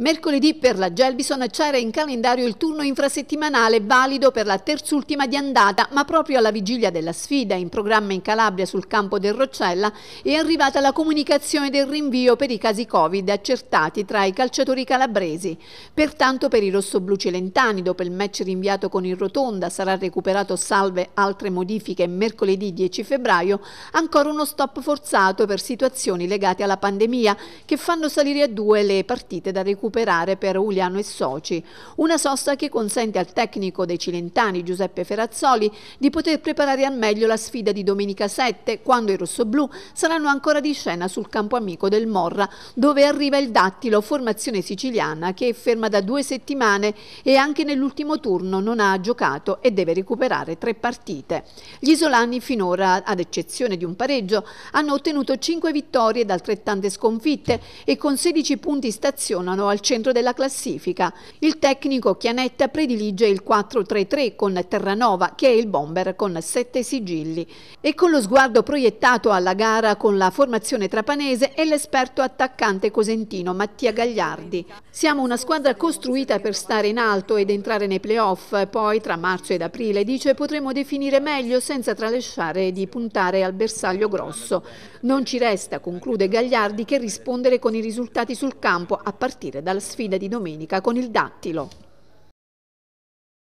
Mercoledì per la Gelbison c'era in calendario il turno infrasettimanale valido per la terzultima di andata, ma proprio alla vigilia della sfida in programma in Calabria sul campo del Roccella è arrivata la comunicazione del rinvio per i casi Covid accertati tra i calciatori calabresi. Pertanto per i rossoblu celentani, dopo il match rinviato con il Rotonda, sarà recuperato salve altre modifiche mercoledì 10 febbraio, ancora uno stop forzato per situazioni legate alla pandemia che fanno salire a due le partite da recuperare recuperare per Uliano e Soci, una sosta che consente al tecnico dei Cilentani Giuseppe Ferazzoli di poter preparare al meglio la sfida di domenica 7 quando i rossoblù saranno ancora di scena sul campo amico del Morra dove arriva il dattilo formazione siciliana che è ferma da due settimane e anche nell'ultimo turno non ha giocato e deve recuperare tre partite. Gli isolani finora, ad eccezione di un pareggio, hanno ottenuto cinque vittorie ed altrettante sconfitte e con 16 punti stazionano al al centro della classifica. Il tecnico Chianetta predilige il 4-3-3 con Terranova, che è il bomber con sette sigilli. E con lo sguardo proiettato alla gara con la formazione trapanese e l'esperto attaccante cosentino Mattia Gagliardi. Siamo una squadra costruita per stare in alto ed entrare nei playoff, poi tra marzo ed aprile, dice, potremo definire meglio senza tralasciare di puntare al bersaglio grosso. Non ci resta, conclude Gagliardi, che rispondere con i risultati sul campo, a partire da dalla sfida di domenica con il dattilo.